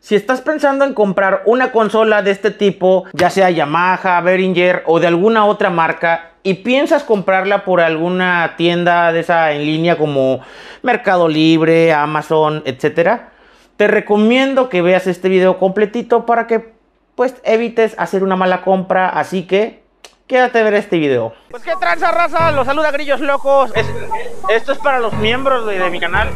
Si estás pensando en comprar una consola de este tipo, ya sea Yamaha, Behringer o de alguna otra marca, y piensas comprarla por alguna tienda de esa en línea como Mercado Libre, Amazon, etcétera, te recomiendo que veas este video completito para que pues evites hacer una mala compra, así que quédate ver este video. Pues qué tranza raza, los saluda Grillos Locos. esto es para los miembros de mi canal.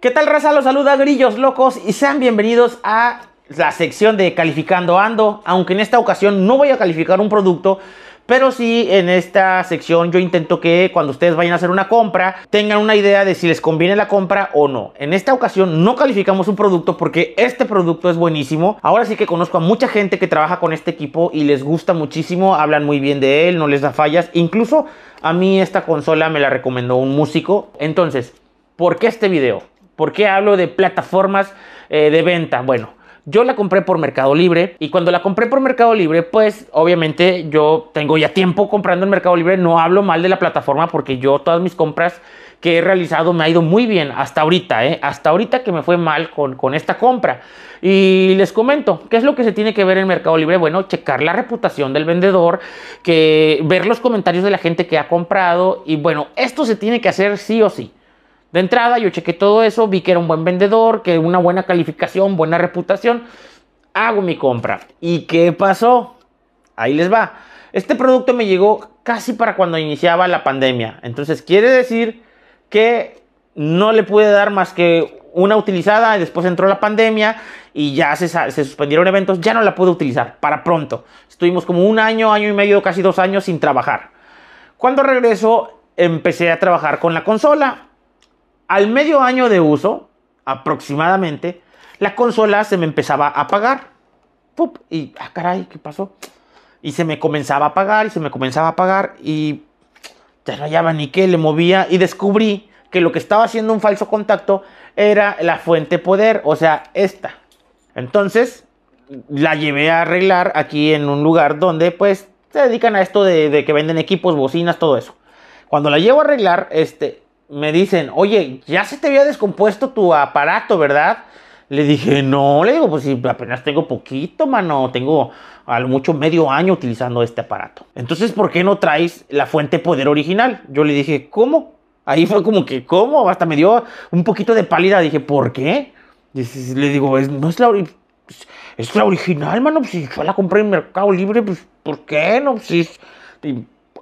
¿Qué tal, raza? Los saluda Grillos Locos y sean bienvenidos a la sección de Calificando Ando. Aunque en esta ocasión no voy a calificar un producto, pero sí en esta sección yo intento que cuando ustedes vayan a hacer una compra tengan una idea de si les conviene la compra o no. En esta ocasión no calificamos un producto porque este producto es buenísimo. Ahora sí que conozco a mucha gente que trabaja con este equipo y les gusta muchísimo, hablan muy bien de él, no les da fallas. Incluso a mí esta consola me la recomendó un músico. Entonces, ¿por qué este video? ¿Por qué hablo de plataformas eh, de venta? Bueno, yo la compré por Mercado Libre y cuando la compré por Mercado Libre, pues obviamente yo tengo ya tiempo comprando en Mercado Libre. No hablo mal de la plataforma porque yo todas mis compras que he realizado me ha ido muy bien hasta ahorita, ¿eh? hasta ahorita que me fue mal con, esta compra. Y les comento, ¿qué es lo que se tiene que ver en Mercado Libre? Bueno, checar la reputación del vendedor, que ver los comentarios de la gente que ha comprado y bueno, esto se tiene que hacer sí o sí. De entrada yo chequé todo eso, vi que era un buen vendedor, que una buena calificación, buena reputación. Hago mi compra. ¿Y qué pasó? Ahí les va. Este producto me llegó casi para cuando iniciaba la pandemia. Entonces quiere decir que no le pude dar más que una utilizada, y después entró la pandemia y ya se, se, suspendieron eventos, ya no la pude utilizar para pronto. Estuvimos como un año, año y medio, casi dos años sin trabajar. Cuando regreso, empecé a trabajar con la consola. Al medio año de uso, aproximadamente, la consola se me empezaba a apagar. Y, ah, caray, ¿qué pasó? Y se me comenzaba a apagar y se me comenzaba a apagar y ya no hallaba ni qué, le movía y descubrí que lo que estaba haciendo un falso contacto era la fuente poder, o sea, esta. Entonces, la llevé a arreglar aquí en un lugar donde pues se dedican a esto de, de que venden equipos, bocinas, todo eso. Cuando la llevo a arreglar, este, me dicen, oye, ya se te había descompuesto tu aparato, ¿verdad? Le dije, no, le digo, pues si apenas tengo poquito, mano, tengo a mucho medio año utilizando este aparato. Entonces, ¿por qué no traes la fuente poder original? Yo le dije, ¿cómo? Ahí fue como que, ¿cómo? Hasta me dio un poquito de pálida. Dije, ¿por qué? le digo, es, no es la, es la original, mano. Pues si yo la compré en Mercado Libre, pues ¿por qué no? Pues,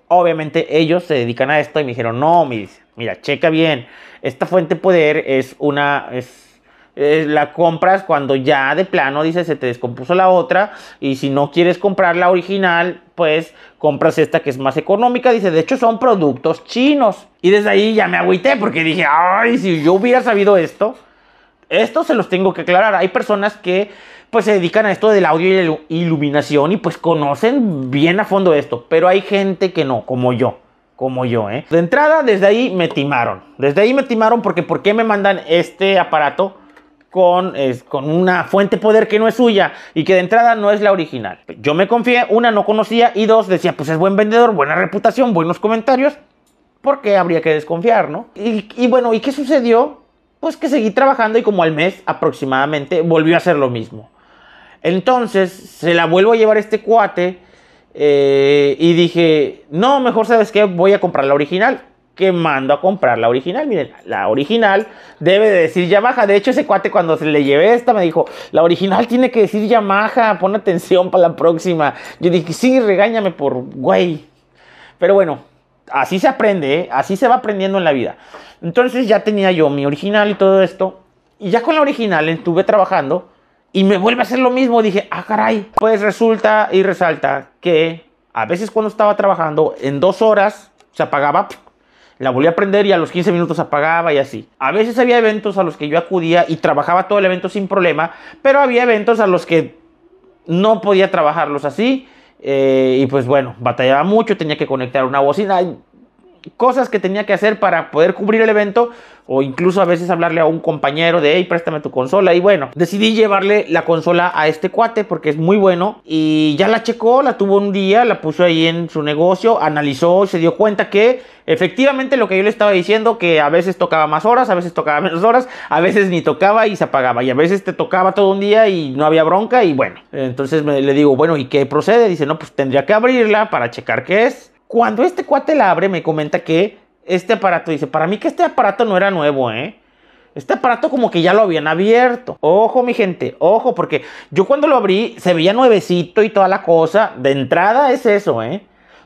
obviamente ellos se dedican a esto y me dijeron, no, me dice, Mira, checa bien. Esta fuente de poder es una... Es, es, eh, la compras cuando ya de plano, dice, se te descompuso la otra. Y si no quieres comprar la original, pues compras esta que es más económica. Dice, de hecho son productos chinos. Y desde ahí ya me agüité porque dije, ay, si yo hubiera sabido esto. Esto se los tengo que aclarar. Hay personas que pues se dedican a esto del audio y la iluminación y pues conocen bien a fondo esto. Pero hay gente que no, como yo como yo, ¿eh? De entrada, desde ahí me timaron. Desde ahí me timaron porque ¿por qué me mandan este aparato con, con una fuente poder que no es suya y que de entrada no es la original? Yo me confié, una, no conocía y dos, decía, pues es buen vendedor, buena reputación, buenos comentarios. ¿Por qué habría que desconfiar, no? Y, bueno, ¿y qué sucedió? Pues que seguí trabajando y como al mes aproximadamente volvió a hacer lo mismo. Entonces se la vuelvo a llevar este cuate eh, y dije, no, mejor sabes que voy a comprar la original. Que mando a comprar la original. Miren, la original debe de decir Yamaha. De hecho, ese cuate cuando se le llevé esta me dijo, la original tiene que decir Yamaha, pon atención para la próxima. Yo dije, sí, regáñame por güey. Pero bueno, así se aprende, ¿eh? así se va aprendiendo en la vida. Entonces ya tenía yo mi original y todo esto. Y ya con la original estuve trabajando y me vuelve a hacer lo mismo. Dije, ah, caray. Pues resulta y resalta que a veces cuando estaba trabajando, en dos horas se apagaba, la volví a prender y a los 15 minutos apagaba y así. A veces había eventos a los que yo acudía y trabajaba todo el evento sin problema, pero había eventos a los que no podía trabajarlos así. Eh, y pues bueno, batallaba mucho, tenía que conectar una bocina cosas que tenía que hacer para poder cubrir el evento o incluso a veces hablarle a un compañero de hey préstame tu consola y bueno decidí llevarle la consola a este cuate porque es muy bueno y ya la checó la tuvo un día la puso ahí en su negocio analizó y se dio cuenta que efectivamente lo que yo le estaba diciendo que a veces tocaba más horas a veces tocaba menos horas a veces ni tocaba y se apagaba y a veces te tocaba todo un día y no había bronca y bueno entonces le digo bueno y qué procede dice no pues tendría que abrirla para checar qué es cuando este cuate la abre, me comenta que este aparato, dice, para mí que este aparato no era nuevo, ¿eh? Este aparato como que ya lo habían abierto. Ojo, mi gente, ojo, porque yo cuando lo abrí se veía nuevecito y toda la cosa. De entrada es eso, ¿eh?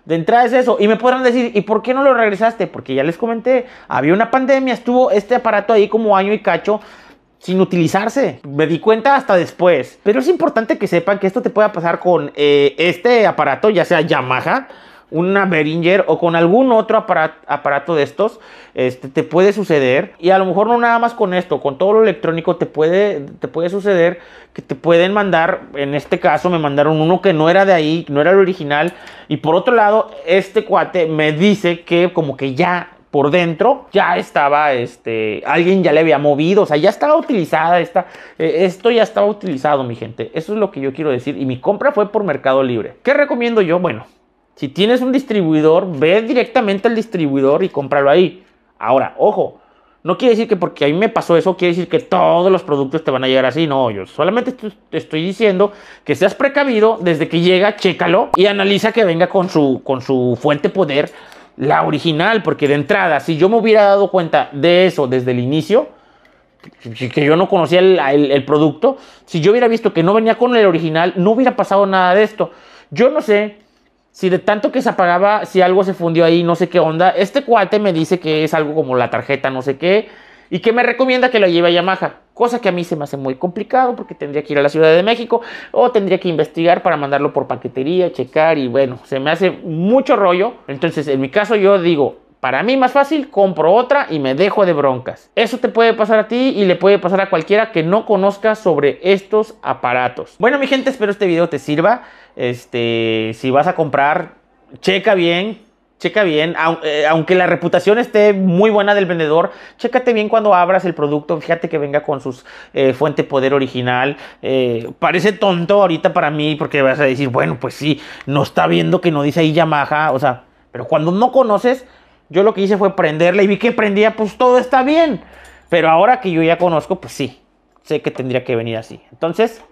De entrada es eso. Y me podrán decir, ¿y por qué no lo regresaste? Porque ya les comenté, había una pandemia, estuvo este aparato ahí como año y cacho sin utilizarse. Me di cuenta hasta después. Pero es importante que sepan que esto te pueda pasar con eh, este aparato, ya sea Yamaha una Behringer o con algún otro aparato, de estos, este, te puede suceder, y a lo mejor no nada más con esto, con todo lo electrónico te puede, te puede suceder que te pueden mandar, en este caso me mandaron uno que no era de ahí, no era el original, y por otro lado, este cuate me dice que como que ya por dentro ya estaba, este, alguien ya le había movido, o sea, ya estaba utilizada, esta, e, esto ya estaba utilizado, mi gente. Eso es lo que yo quiero decir. Y mi compra fue por Mercado Libre. ¿Qué recomiendo yo? Bueno, si tienes un distribuidor, ve directamente al distribuidor y cómpralo ahí. Ahora, ojo, no quiere decir que porque a mí me pasó eso, quiere decir que todos los productos te van a llegar así. No, yo solamente te estoy diciendo que seas precavido. Desde que llega, chécalo y analiza que venga con su, con su fuente poder, la original. Porque de entrada, si yo me hubiera dado cuenta de eso desde el inicio, que yo no conocía el producto, si yo hubiera visto que no venía con el original, no hubiera pasado nada de esto. Yo no sé si de tanto que se apagaba, si algo se fundió ahí, no sé qué onda, este cuate me dice que es algo como la tarjeta, no sé qué, y que me recomienda que la lleve a Yamaha, cosa que a mí se me hace muy complicado porque tendría que ir a la Ciudad de México o tendría que investigar para mandarlo por paquetería, checar y bueno, se me hace mucho rollo. Entonces, en mi caso yo digo, para mí más fácil, compro otra y me dejo de broncas. Eso te puede pasar a ti y le puede pasar a cualquiera que no conozca sobre estos aparatos. Bueno, mi gente, espero este video te sirva. Este, si vas a comprar, checa bien, checa bien, eh, aunque la reputación esté muy buena del vendedor, chécate bien cuando abras el producto, fíjate que venga con su fuente eh, fuente poder original. Eh, parece tonto ahorita para mí porque vas a decir, bueno, pues sí, no está viendo que no dice ahí Yamaha, o sea, pero cuando no conoces, yo lo que hice fue prenderla y vi que prendía, pues todo está bien. Pero ahora que yo ya conozco, pues sí, sé que tendría que venir así. Entonces,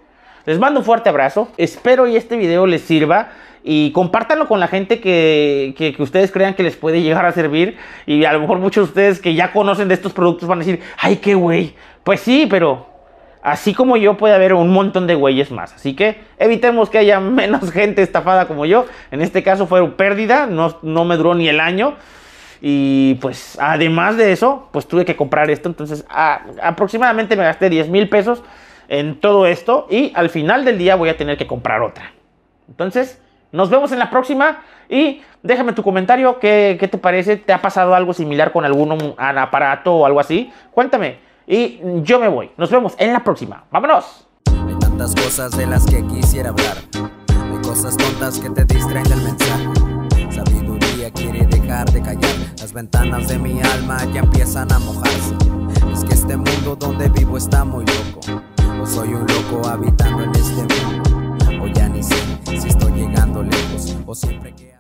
les mando un fuerte abrazo. Espero y este video les sirva. Y compártanlo con la gente que, que, ustedes crean que les puede llegar a servir. Y a lo mejor muchos de ustedes que ya conocen de estos productos van a decir, ay, qué güey. Pues sí, pero así como yo puede haber un montón de güeyes más. Así que evitemos que haya menos gente estafada como yo. En este caso fue pérdida, no, no me duró ni el año. Y pues además de eso, pues tuve que comprar esto. Entonces aproximadamente me gasté 10 mil pesos en todo esto y al final del día voy a tener que comprar otra. Entonces, nos vemos en la próxima y déjame tu comentario, ¿qué, te parece? ¿Te ha pasado algo similar con algún aparato o algo así? Cuéntame y yo me voy. Nos vemos en la próxima. ¡Vámonos! tantas cosas de las que quisiera hablar. cosas que te de callar. Las ventanas de mi alma ya empiezan a mojarse. Es que este mundo donde vivo está muy loco. O soy un loco habitando en este mundo. O ya ni sé si estoy llegando lejos. O siempre que.